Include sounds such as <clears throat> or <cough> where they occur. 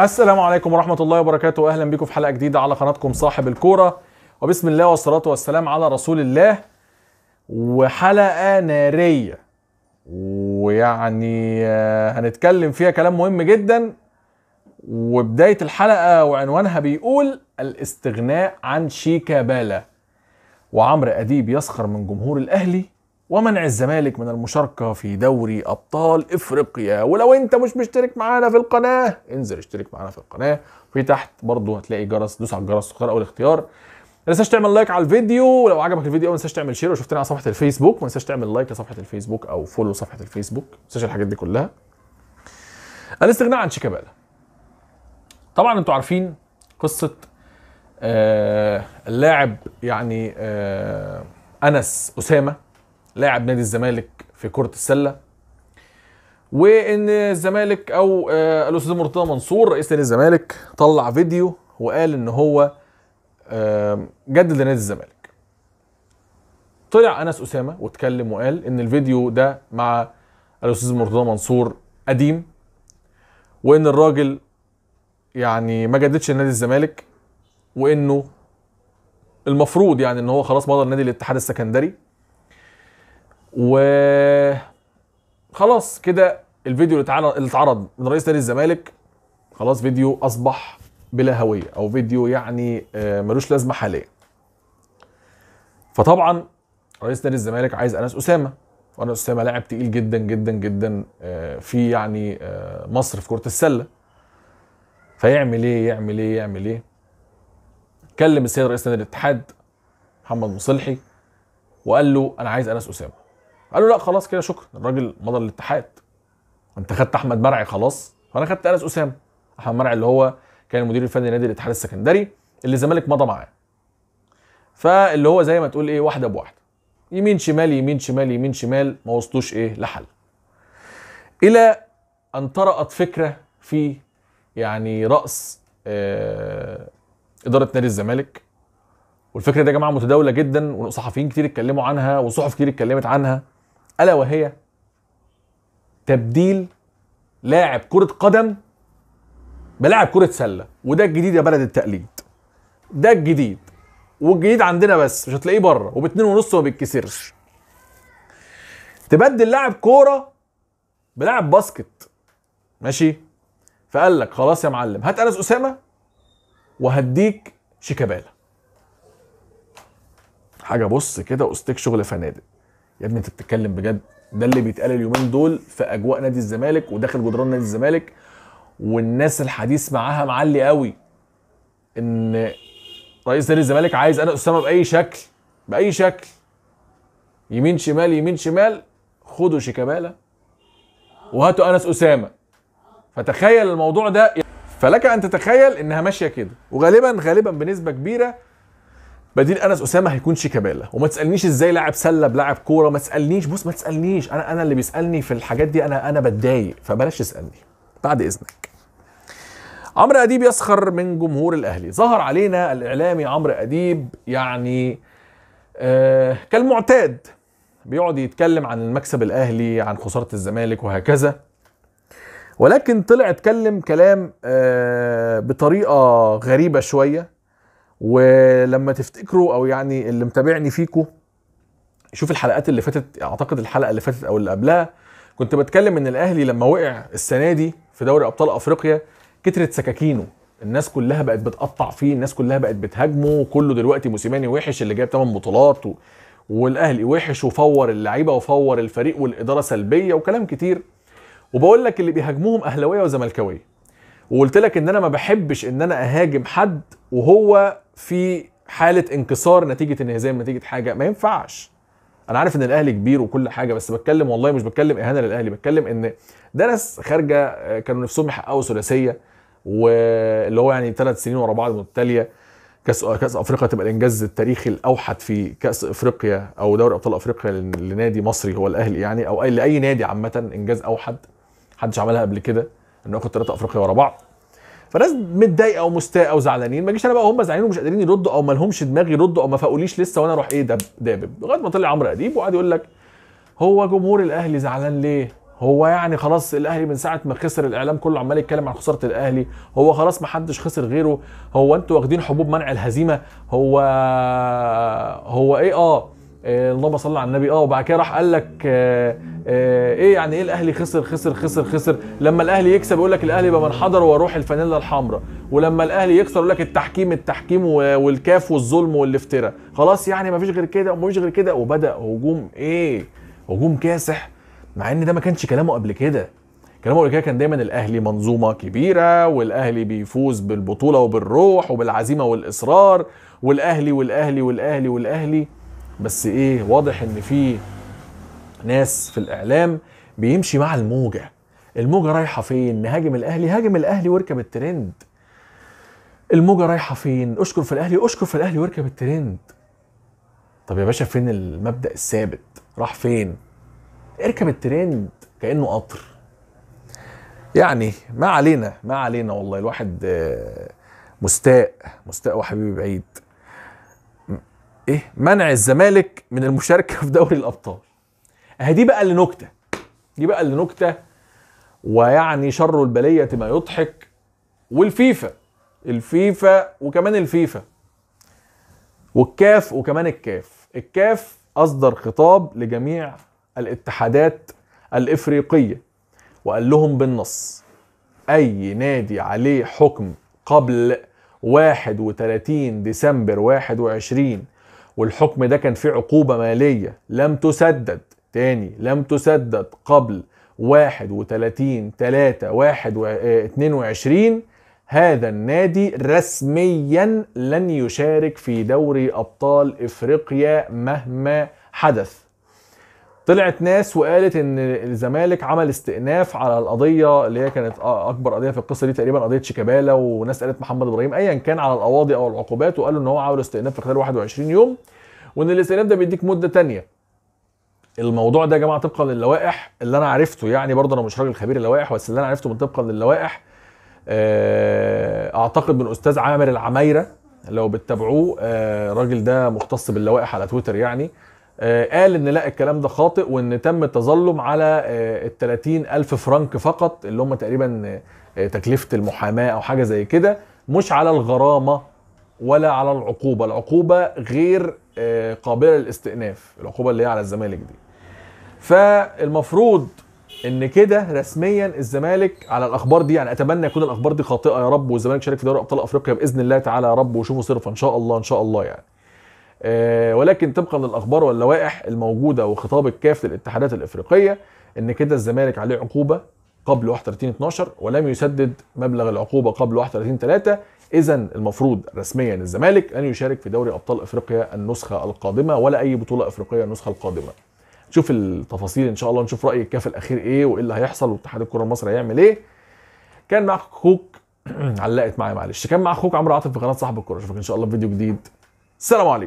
السلام عليكم ورحمة الله وبركاته أهلا بكم في حلقة جديدة على قناتكم صاحب الكورة وبسم الله والصلاة والسلام على رسول الله وحلقة نارية ويعني آه، هنتكلم فيها كلام مهم جدا وبداية الحلقة وعنوانها بيقول الاستغناء عن شيكابالا وعمرو أديب يسخر من جمهور الأهلي ومنع الزمالك من المشاركه في دوري ابطال افريقيا ولو انت مش مشترك معانا في القناه انزل اشترك معانا في القناه في تحت برضه هتلاقي جرس دوس على الجرس تختار اول اختيار ما تنساش تعمل لايك على الفيديو ولو عجبك الفيديو ما تنساش تعمل شير وشفتنا على صفحه الفيسبوك ما تنساش تعمل لايك لصفحه الفيسبوك او فولو صفحه الفيسبوك ما تنساش الحاجات دي كلها الاستغناء عن شيكابالا طبعا انتوا عارفين قصه آه اللاعب يعني آه انس اسامه لاعب نادي الزمالك في كره السله وان الزمالك او آه، الاستاذ مرتضى منصور رئيس نادي الزمالك طلع فيديو وقال ان هو جدد لنادي الزمالك طلع انس اسامه واتكلم وقال ان الفيديو ده مع الاستاذ مرتضى منصور قديم وان الراجل يعني ما جددش لنادي الزمالك وانه المفروض يعني ان هو خلاص مضى لنادي الاتحاد السكندري و خلاص كده الفيديو اللي اتعرض من رئيس نادي الزمالك خلاص فيديو اصبح بلا هويه او فيديو يعني آه، ملوش لازمه حاليا فطبعا رئيس نادي الزمالك عايز انس اسامه وانس اسامه لاعب تقيل جدا جدا جدا آه، في يعني آه، مصر في كره السله فيعمل ايه يعمل ايه يعمل ايه كلم السيد رئيس نادي الاتحاد محمد مصلحي وقال له انا عايز انس اسامه قالوا لا خلاص كده شكرا الراجل مضى للاتحاد انت خدت احمد مرعي خلاص فانا خدت انس اسامه احمد مرعي اللي هو كان المدير الفني لنادي الاتحاد السكندري اللي الزمالك مضى معاه فاللي هو زي ما تقول ايه واحده بواحده يمين شمال يمين شمال يمين شمال ما وصلوش ايه لحل الى ان طرأت فكره في يعني راس آه اداره نادي الزمالك والفكره دي يا جماعه متداوله جدا وصحفيين كتير اتكلموا عنها وصحف كتير اتكلمت عنها الا وهي تبديل لاعب كرة قدم بلاعب كرة سلة وده الجديد يا بلد التقليد ده الجديد والجديد عندنا بس مش هتلاقيه بره وباتنين ونص ما بيتكسرش تبدل لاعب كوره بلاعب باسكت ماشي فقال لك خلاص يا معلم هات انس اسامه وهديك شيكابالا حاجه بص كده استك شغل فنادق يا ابني انت بتتكلم بجد ده اللي بيتقال اليومين دول في اجواء نادي الزمالك وداخل جدران نادي الزمالك والناس الحديث معاها معلي قوي ان رئيس نادي الزمالك عايز انا اسامه باي شكل باي شكل يمين شمال يمين شمال خدوا شيكابالا وهاتوا انس اسامه فتخيل الموضوع ده فلك ان تتخيل انها ماشيه كده وغالبا غالبا بنسبه كبيره بديل انس اسامه هيكون شيكابالا وما تسالنيش ازاي لاعب سله بلاعب كوره ما تسالنيش بص ما تسالنيش انا انا اللي بيسالني في الحاجات دي انا انا بتضايق فبلاش تسالني بعد اذنك عمرو اديب يسخر من جمهور الاهلي ظهر علينا الاعلامي عمرو اديب يعني آه كالمعتاد بيقعد يتكلم عن المكسب الاهلي عن خساره الزمالك وهكذا ولكن طلع اتكلم كلام آه بطريقه غريبه شويه ولما تفتكروا او يعني اللي متابعني فيكم شوف الحلقات اللي فاتت اعتقد الحلقه اللي فاتت او اللي قبلها كنت بتكلم ان الاهلي لما وقع السنه دي في دوري ابطال افريقيا كترت سكاكينه الناس كلها بقت بتقطع فيه الناس كلها بقت بتهاجمه كله دلوقتي موسيماني وحش اللي جايب 8 بطولات و... والاهلي وحش وفور اللعيبه وفور الفريق والاداره سلبيه وكلام كتير وبقول لك اللي بيهاجموهم اهلاويه وزملكاويه وقلت لك ان انا ما بحبش ان انا اهاجم حد وهو في حاله انكسار نتيجه انهزام نتيجه حاجه ما ينفعش انا عارف ان الاهلي كبير وكل حاجه بس بتكلم والله مش بتكلم اهانه للاهلي بتكلم ان ده ناس خارجه آه، كانوا نفسهم يحققوا ثلاثيه واللي هو يعني ثلاث سنين ورا بعض متتاليه كاس آه، كاس افريقيا تبقى الانجاز التاريخي الاوحد في كاس افريقيا او دوري ابطال افريقيا لنادي مصري هو الاهلي يعني او اي لاي نادي عامه انجاز اوحد محدش عملها قبل كده انه ياخد ثلاثه افريقيا ورا بعض فناس متضايقه ومستاءه وزعلانين ما اجيش انا بقى هم زعلانين ومش قادرين يردوا او ما لهمش دماغ يردوا او ما فاقوليش لسه وانا اروح ايه دب دابب لغايه ما طلع عمرو اديب وقعد يقول لك هو جمهور الاهلي زعلان ليه؟ هو يعني خلاص الاهلي من ساعه ما خسر الاعلام كله عمال يتكلم عن خساره الاهلي هو خلاص ما حدش خسر غيره هو انتوا واخدين حبوب منع الهزيمه هو هو ايه اه آه، اللهم صل على النبي اه وبعد كده راح قال لك آه، آه، ايه يعني ايه الاهلي خسر خسر خسر خسر لما الاهلي يكسب يقول لك الاهلي بقى حضر واروح الفانيلا الحمراء ولما الاهلي يخسر يقول لك التحكيم التحكيم والكاف والظلم والافتراء خلاص يعني ما فيش غير كده وما فيش غير كده وبدا هجوم ايه هجوم كاسح مع ان ده ما كانش كلامه قبل كده كلامه قبل كده كان دايما الاهلي منظومه كبيره والاهلي بيفوز بالبطوله وبالروح وبالعزيمه والاصرار والاهلي والاهلي والاهلي والاهلي, والأهلي بس ايه واضح ان في ناس في الاعلام بيمشي مع الموجه الموجه رايحه فين نهاجم الاهلي هاجم الاهلي واركب الترند الموجه رايحه فين اشكر في الاهلي اشكر في الاهلي واركب الترند طب يا باشا فين المبدا الثابت راح فين اركب الترند كانه قطر يعني ما علينا ما علينا والله الواحد آه، مستاء مستاء وحبيبي بعيد ايه منع الزمالك من المشاركه في دوري الابطال اهي دي بقى اللي نكته دي بقى اللي نكته ويعني شر البليه ما يضحك والفيفا الفيفا وكمان الفيفا والكاف وكمان الكاف الكاف اصدر خطاب لجميع الاتحادات الافريقيه وقال لهم بالنص اي نادي عليه حكم قبل 31 ديسمبر 21 والحكم ده كان فيه عقوبة مالية لم تسدد تاني لم تسدد قبل 31 3 1 22 هذا النادي رسميا لن يشارك في دوري ابطال افريقيا مهما حدث طلعت ناس وقالت ان الزمالك عمل استئناف على القضيه اللي هي كانت اكبر قضيه في القصه دي تقريبا قضيه شيكابالا وناس قالت محمد ابراهيم ايا كان على القواضي او العقوبات وقالوا ان هو عمل استئناف في خلال 21 يوم وان الاستئناف ده بيديك مده ثانيه الموضوع ده يا جماعه طبقا للوائح اللي انا عرفته يعني برضه انا مش راجل خبير اللوائح بس اللي انا عرفته من طبقا للوائح آه، اعتقد من استاذ عامر العمايره لو بتتابعوه آه، الراجل ده مختص باللوائح على تويتر يعني آه، قال ان لا الكلام ده خاطئ وان تم التظلم على آه، ال 30 الف فرنك فقط اللي هم تقريبا آه، تكلفه المحاماه او حاجه زي كده مش على الغرامه ولا على العقوبه العقوبه غير قابله للاستئناف العقوبه اللي هي على الزمالك دي فالمفروض ان كده رسميا الزمالك على الاخبار دي يعني اتمنى يكون الاخبار دي خاطئه يا رب والزمالك شارك في دوري ابطال افريقيا باذن الله تعالى يا رب وشوفوا صرفه ان شاء الله ان شاء الله يعني آه، ولكن طبقا للاخبار واللوائح الموجوده وخطاب الكاف للاتحادات الافريقيه ان كده الزمالك عليه عقوبه قبل 31 12 ولم يسدد مبلغ العقوبه قبل 31 3 اذا المفروض رسميا الزمالك ان يشارك في دوري ابطال افريقيا النسخه القادمه ولا اي بطوله افريقيه النسخه القادمه نشوف التفاصيل ان شاء الله نشوف راي الكاف الاخير ايه وايه اللي هيحصل واتحاد الكره المصري هيعمل ايه كان مع اخوك <clears throat> علقت معايا معلش كان مع اخوك عمرو عاطف في قناه صاحب الكره اشوفك ان شاء الله في فيديو جديد السلام عليكم